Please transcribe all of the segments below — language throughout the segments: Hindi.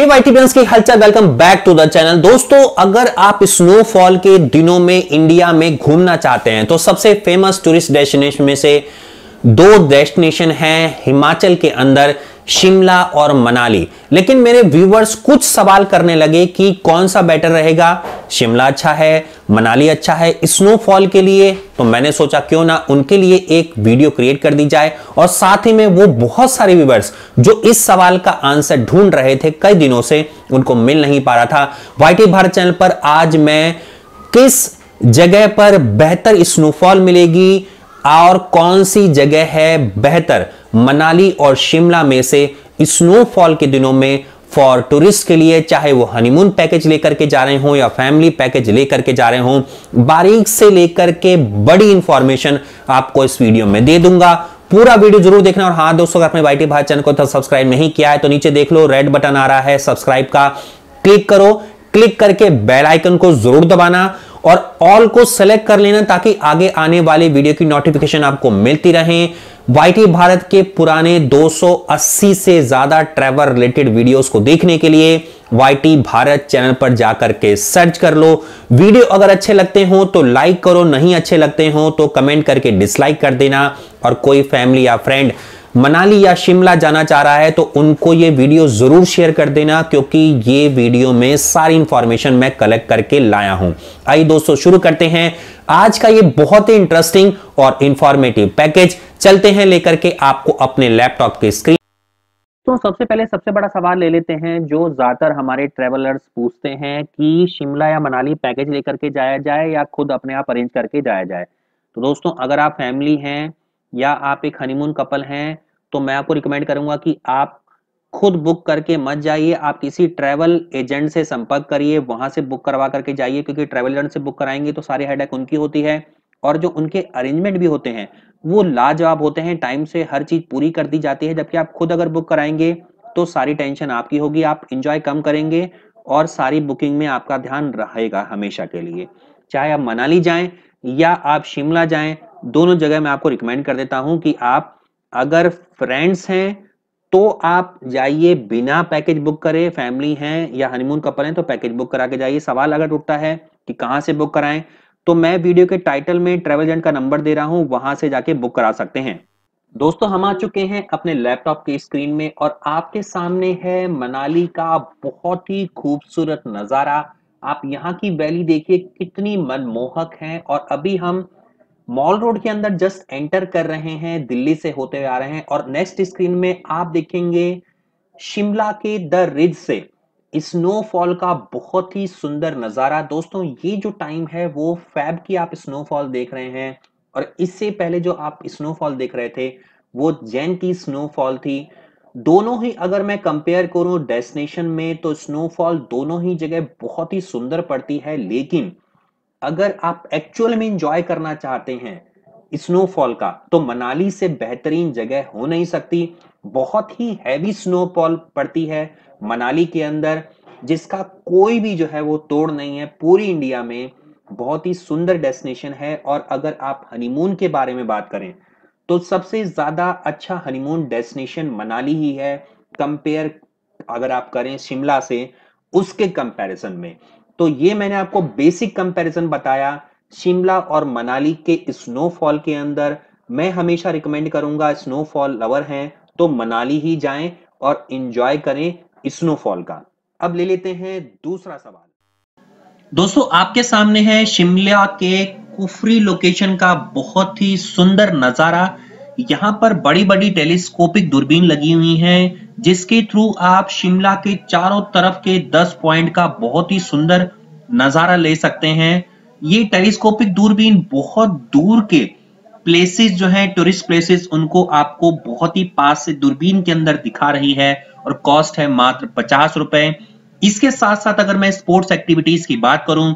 की हलचल welcome back to the channel दोस्तों अगर आप स्नोफॉल के दिनों में इंडिया में घूमना चाहते हैं तो सबसे फेमस टूरिस्ट डेस्टिनेशन में से दो डेस्टिनेशन हैं हिमाचल के अंदर शिमला और मनाली लेकिन मेरे व्यूवर्स कुछ सवाल करने लगे कि कौन सा बेटर रहेगा शिमला अच्छा है मनाली अच्छा है स्नोफॉल के लिए तो मैंने सोचा क्यों ना उनके लिए एक वीडियो क्रिएट कर दी जाए और साथ ही में वो बहुत सारे व्यूवर्स जो इस सवाल का आंसर ढूंढ रहे थे कई दिनों से उनको मिल नहीं पा रहा था वाई भारत चैनल पर आज मैं किस जगह पर बेहतर स्नोफॉल मिलेगी और कौन सी जगह है बेहतर मनाली और शिमला में से स्नोफॉल के दिनों में फॉर टूरिस्ट के लिए चाहे वो हनीमून पैकेज लेकर के जा रहे हों या फैमिली पैकेज लेकर के जा रहे हों बारीक से लेकर के बड़ी इंफॉर्मेशन आपको इस वीडियो में दे दूंगा पूरा वीडियो जरूर देखना और हाँ दोस्तों अगर अपने वाई टी चैनल को सब्सक्राइब नहीं किया है तो नीचे देख लो रेड बटन आ रहा है सब्सक्राइब का क्लिक करो क्लिक करके बेल आइकन को जरूर दबाना और ऑल को सेलेक्ट कर लेना ताकि आगे आने वाले वीडियो की नोटिफिकेशन आपको मिलती रहे वाई भारत के पुराने 280 से ज्यादा ट्रैवल रिलेटेड वीडियोस को देखने के लिए वाई भारत चैनल पर जाकर के सर्च कर लो वीडियो अगर अच्छे लगते हो तो लाइक करो नहीं अच्छे लगते हो तो कमेंट करके डिसलाइक कर देना और कोई फैमिली या फ्रेंड मनाली या शिमला जाना चाह रहा है तो उनको ये वीडियो ज़रूर शेयर कर देना क्योंकि ये वीडियो में सारी इंफॉर्मेशन मैं कलेक्ट करके लाया हूं आइए दोस्तों शुरू करते हैं आज का ये बहुत ही इंटरेस्टिंग और इंफॉर्मेटिव पैकेज चलते हैं लेकर के आपको अपने लैपटॉप के स्क्रीन तो सबसे पहले सबसे बड़ा सवाल ले लेते हैं जो ज्यादातर हमारे ट्रेवलर्स पूछते हैं कि शिमला या मनाली पैकेज लेकर के जाया जाए या खुद अपने आप अरेंज करके जाया जाए तो दोस्तों अगर आप फैमिली हैं या आप एक हनीमून कपल हैं तो मैं आपको रिकमेंड करूंगा कि आप खुद बुक करके मत जाइए आप किसी ट्रैवल एजेंट से संपर्क करिए वहां से बुक करवा करके जाइए क्योंकि ट्रैवल एजेंट से बुक कराएंगे तो सारी हेडेक उनकी होती है और जो उनके अरेंजमेंट भी होते हैं वो लाजवाब होते हैं टाइम से हर चीज पूरी कर दी जाती है जबकि आप खुद अगर बुक कराएंगे तो सारी टेंशन आपकी होगी आप इंजॉय कम करेंगे और सारी बुकिंग में आपका ध्यान रहेगा हमेशा के लिए चाहे आप मनाली जाएं या आप शिमला जाएं दोनों जगह मैं आपको रिकमेंड कर देता हूं कि आप अगर फ्रेंड्स हैं तो आप जाइए बिना पैकेज बुक करे फैमिली हैं या हनीमून कपल हैं तो पैकेज बुक करा के जाइए सवाल अगर उठता है कि कहाँ से बुक कराएं तो मैं वीडियो के टाइटल में ट्रेवल एजेंट का नंबर दे रहा हूं वहां से जाके बुक करा सकते हैं दोस्तों हम आ चुके हैं अपने लैपटॉप की स्क्रीन में और आपके सामने है मनाली का बहुत ही खूबसूरत नज़ारा आप यहाँ की वैली देखिए कितनी मनमोहक है और अभी हम मॉल रोड के अंदर जस्ट एंटर कर रहे हैं दिल्ली से होते हुए आ रहे हैं और नेक्स्ट स्क्रीन में आप देखेंगे शिमला के द रिज से स्नोफॉल का बहुत ही सुंदर नज़ारा दोस्तों ये जो टाइम है वो फैब की आप स्नोफॉल देख रहे हैं और इससे पहले जो आप स्नोफॉल देख रहे थे वो जैन की स्नोफॉल थी दोनों ही अगर मैं कंपेयर करूं डेस्टिनेशन में तो स्नोफॉल दोनों ही जगह बहुत ही सुंदर पड़ती है लेकिन अगर आप एक्चुअल में इंजॉय करना चाहते हैं स्नोफॉल का तो मनाली से बेहतरीन जगह हो नहीं सकती बहुत ही हैवी स्नोफॉल पड़ती है मनाली के अंदर जिसका कोई भी जो है वो तोड़ नहीं है पूरी इंडिया में बहुत ही सुंदर डेस्टिनेशन है और अगर आप हनीमून के बारे में बात करें तो सबसे ज्यादा अच्छा हनीमून डेस्टिनेशन मनाली ही है कंपेयर अगर आप करें शिमला से उसके कंपैरिजन में तो ये मैंने आपको बेसिक कंपैरिजन बताया शिमला और मनाली के स्नोफॉल के अंदर मैं हमेशा रिकमेंड करूंगा स्नोफॉल लवर हैं तो मनाली ही जाएं और इंजॉय करें स्नोफॉल का अब ले लेते हैं दूसरा सवाल दोस्तों आपके सामने है शिमला के कुफरी लोकेशन का बहुत ही सुंदर नज़ारा यहाँ पर बड़ी बड़ी टेलीस्कोपिक दूरबीन लगी हुई हैं जिसके थ्रू आप शिमला के चारों तरफ के 10 पॉइंट का बहुत ही सुंदर नज़ारा ले सकते हैं ये टेलीस्कोपिक दूरबीन बहुत दूर के प्लेसेस जो हैं टूरिस्ट प्लेसेस उनको आपको बहुत ही पास से दूरबीन के अंदर दिखा रही है और कॉस्ट है मात्र पचास रुपए इसके साथ साथ अगर मैं स्पोर्ट्स एक्टिविटीज की बात करूं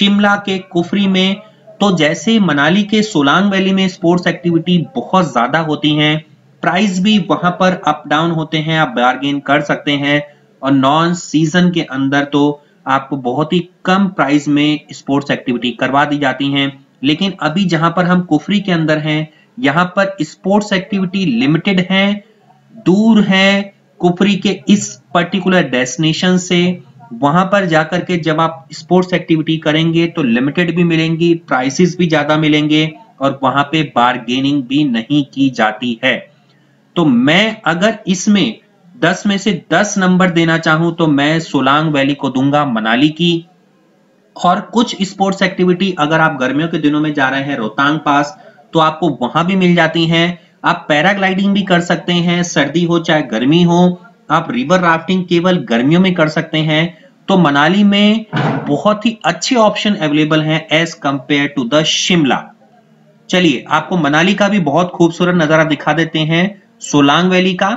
शिमला के कुफरी में तो जैसे मनाली के सोलांग वैली में स्पोर्ट्स एक्टिविटी बहुत ज्यादा होती हैं प्राइस भी वहां पर अप डाउन होते हैं आप बार्गेन कर सकते हैं और नॉन सीजन के अंदर तो आपको बहुत ही कम प्राइस में स्पोर्ट्स एक्टिविटी करवा दी जाती हैं लेकिन अभी जहां पर हम कुफरी के अंदर हैं यहाँ पर स्पोर्ट्स एक्टिविटी लिमिटेड है दूर है कुफरी के इस पर्टिकुलर डेस्टिनेशन से वहां पर जाकर के जब आप स्पोर्ट्स एक्टिविटी करेंगे तो लिमिटेड भी मिलेंगी प्राइसेस भी ज्यादा मिलेंगे और वहां पे बारगेनिंग भी नहीं की जाती है तो मैं अगर इसमें 10 में से 10 नंबर देना चाहूं तो मैं सोलांग वैली को दूंगा मनाली की और कुछ स्पोर्ट्स एक्टिविटी अगर आप गर्मियों के दिनों में जा रहे हैं रोहतांग पास तो आपको वहां भी मिल जाती हैं आप पैराग्लाइडिंग भी कर सकते हैं सर्दी हो चाहे गर्मी हो आप रिवर राफ्टिंग केवल गर्मियों में कर सकते हैं तो मनाली में बहुत ही अच्छे ऑप्शन अवेलेबल हैं as compare to the Shimla चलिए आपको मनाली का भी बहुत खूबसूरत नजारा दिखा देते हैं सोलांग वैली का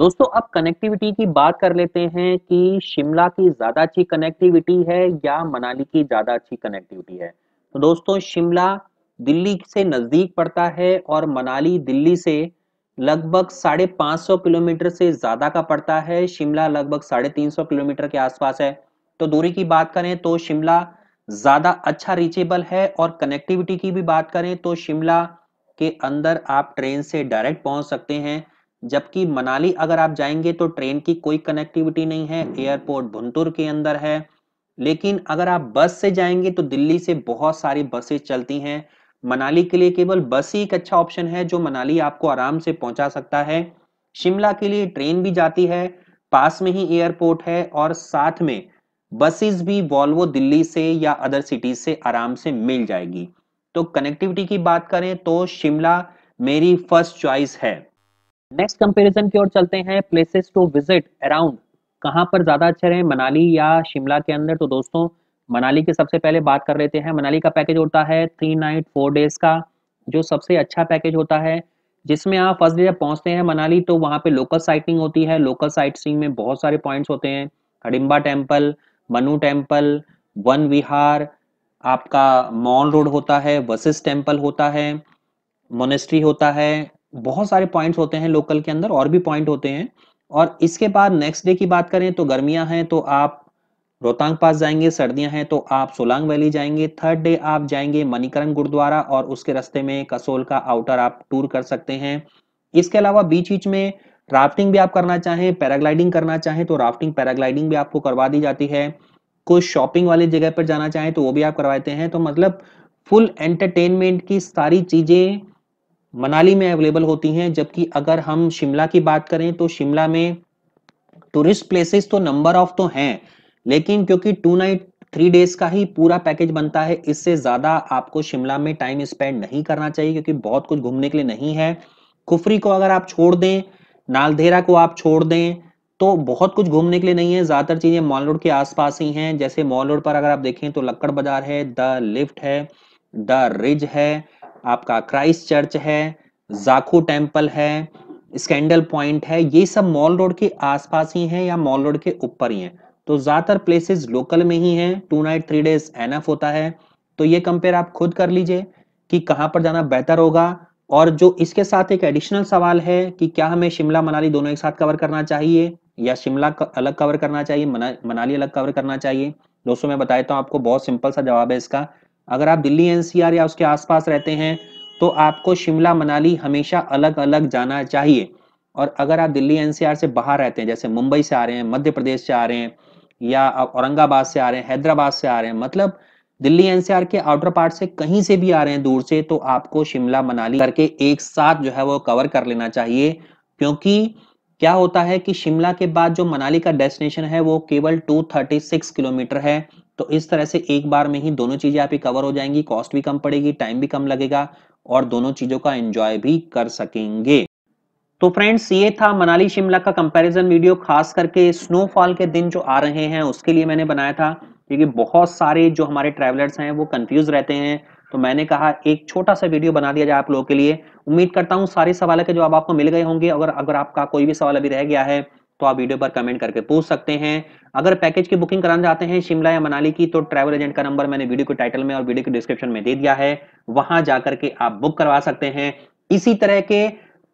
दोस्तों अब कनेक्टिविटी की बात कर लेते हैं कि शिमला की ज़्यादा अच्छी कनेक्टिविटी है या मनाली की ज़्यादा अच्छी कनेक्टिविटी है तो दोस्तों शिमला दिल्ली से नज़दीक पड़ता है और मनाली दिल्ली से लगभग साढ़े पाँच सौ किलोमीटर से ज़्यादा का पड़ता है शिमला लगभग साढ़े तीन सौ किलोमीटर के आसपास है तो दूरी की बात करें तो शिमला ज़्यादा अच्छा रीचेबल है और कनेक्टिविटी की भी बात करें तो शिमला के अंदर आप ट्रेन से डायरेक्ट पहुंच सकते हैं जबकि मनाली अगर आप जाएंगे तो ट्रेन की कोई कनेक्टिविटी नहीं है एयरपोर्ट भुंतुर के अंदर है लेकिन अगर आप बस से जाएंगे तो दिल्ली से बहुत सारी बसें चलती हैं मनाली के लिए केवल बस ही एक अच्छा ऑप्शन है जो मनाली आपको आराम से पहुंचा सकता है शिमला के लिए ट्रेन भी जाती है पास में ही एयरपोर्ट है और साथ में बसेस भी वॉल्वो दिल्ली से या अदर सिटीज से आराम से मिल जाएगी तो कनेक्टिविटी की बात करें तो शिमला मेरी फर्स्ट चॉइस है नेक्स्ट कंपैरिजन की ओर चलते हैं प्लेसेस टू विजिट अराउंड कहाँ पर ज़्यादा अच्छे रहे मनाली या शिमला के अंदर तो दोस्तों मनाली के सबसे पहले बात कर लेते हैं मनाली का पैकेज होता है थ्री नाइट फोर डेज का जो सबसे अच्छा पैकेज होता है जिसमें आप फर्स्ट डे जब हैं मनाली तो वहाँ पे लोकल साइटिंग होती है लोकल साइट सींग में बहुत सारे पॉइंट्स होते हैं हडिम्बा टेम्पल मनु टेम्पल वन विहार आपका मॉल रोड होता है वसिस टेम्पल होता है मोनेस्ट्री होता है बहुत सारे पॉइंट्स होते हैं लोकल के अंदर और भी पॉइंट होते हैं और इसके बाद नेक्स्ट डे की बात करें तो गर्मियां हैं तो आप रोहतांग पास जाएंगे सर्दियां हैं तो आप सोलांग वैली जाएंगे थर्ड डे आप जाएंगे मणिकरण गुरुद्वारा और उसके रास्ते में कसोल का आउटर आप टूर कर सकते हैं इसके अलावा बीच बीच में राफ्टिंग भी आप करना चाहें पैराग्लाइडिंग करना चाहें तो राफ्टिंग पैराग्लाइडिंग भी आपको करवा दी जाती है कुछ शॉपिंग वाली जगह पर जाना चाहें तो वो भी आप करवाते हैं तो मतलब फुल एंटरटेनमेंट की सारी चीज़ें मनाली में अवेलेबल होती हैं जबकि अगर हम शिमला की बात करें तो शिमला में टूरिस्ट प्लेसेस तो नंबर ऑफ तो हैं लेकिन क्योंकि टू नाइट थ्री डेज का ही पूरा पैकेज बनता है इससे ज्यादा आपको शिमला में टाइम स्पेंड नहीं करना चाहिए क्योंकि बहुत कुछ घूमने के लिए नहीं है कुफरी को अगर आप छोड़ दें नालधेरा को आप छोड़ दें तो बहुत कुछ घूमने के लिए नहीं है ज़्यादातर चीज़ें मॉल रोड के आसपास ही हैं जैसे मॉल रोड पर अगर आप देखें तो लक्कड़ बाजार है द लिफ्ट है द रिज है आपका क्राइस्ट चर्च है जाखू टेम्पल है स्कैंडल पॉइंट है ये सब मॉल रोड के आसपास ही हैं या मॉल रोड के ऊपर ही हैं तो ज़्यादातर प्लेसेस लोकल में ही हैं two night three days enough होता है तो ये कंपेयर आप खुद कर लीजिए कि कहाँ पर जाना बेहतर होगा और जो इसके साथ एक एडिशनल सवाल है कि क्या हमें शिमला मनाली दोनों एक साथ कवर करना चाहिए या शिमला अलग कवर करना चाहिए मना, मनाली अलग कवर करना चाहिए दोस्तों मैं बताया हूँ आपको बहुत सिंपल सा जवाब है इसका अगर आप दिल्ली एनसीआर या उसके आसपास रहते हैं तो आपको शिमला मनाली हमेशा अलग अलग जाना चाहिए और अगर आप दिल्ली एनसीआर से बाहर रहते हैं जैसे मुंबई से आ रहे हैं मध्य प्रदेश से आ रहे हैं या औरंगाबाद से आ रहे हैं हैदराबाद से आ रहे हैं मतलब दिल्ली एनसीआर के आउटर पार्ट से कहीं से भी आ रहे हैं दूर से तो आपको शिमला मनाली करके एक साथ जो है वो कवर कर लेना चाहिए क्योंकि क्या होता है कि शिमला के बाद जो मनाली का डेस्टिनेशन है वो केवल 236 किलोमीटर है तो इस तरह से एक बार में ही दोनों चीजें आपकी कवर हो जाएंगी कॉस्ट भी कम पड़ेगी टाइम भी कम लगेगा और दोनों चीजों का एंजॉय भी कर सकेंगे तो फ्रेंड्स ये था मनाली शिमला का कंपैरिजन वीडियो खास करके स्नोफॉल के दिन जो आ रहे हैं उसके लिए मैंने बनाया था क्योंकि बहुत सारे जो हमारे ट्रैवलर्स हैं वो कंफ्यूज रहते हैं तो मैंने कहा एक छोटा सा वीडियो बना दिया जाए आप लोगों के लिए उम्मीद करता हूँ सारे सवाल के जवाब आपको मिल गए होंगे अगर अगर आपका कोई भी सवाल अभी रह गया है तो आप वीडियो पर कमेंट करके पूछ सकते हैं अगर पैकेज की बुकिंग कराना चाहते हैं शिमला या मनाली की तो ट्रैवल एजेंट का नंबर मैंने वीडियो के टाइटल में और वीडियो के डिस्क्रिप्शन में दे दिया है वहां जाकर के आप बुक करवा सकते हैं इसी तरह के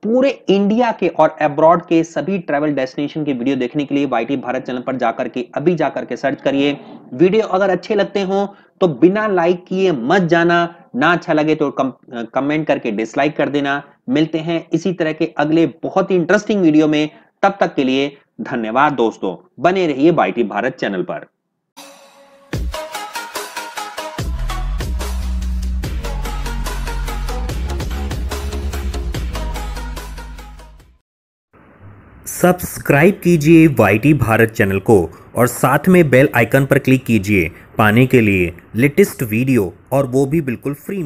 पूरे इंडिया के और अब्रॉड के सभी ट्रैवल डेस्टिनेशन की वीडियो देखने के लिए वाई भारत चैनल पर जाकर के अभी जाकर के सर्च करिए वीडियो अगर अच्छे लगते हो तो बिना लाइक किए मत जाना ना अच्छा लगे तो कम, कमेंट करके डिसलाइक कर देना मिलते हैं इसी तरह के अगले बहुत ही इंटरेस्टिंग वीडियो में तब तक के लिए धन्यवाद दोस्तों बने रहिए बाईटी भारत चैनल पर सब्सक्राइब कीजिए वाईटी भारत चैनल को और साथ में बेल आइकन पर क्लिक कीजिए पाने के लिए लेटेस्ट वीडियो और वो भी बिल्कुल फ्री में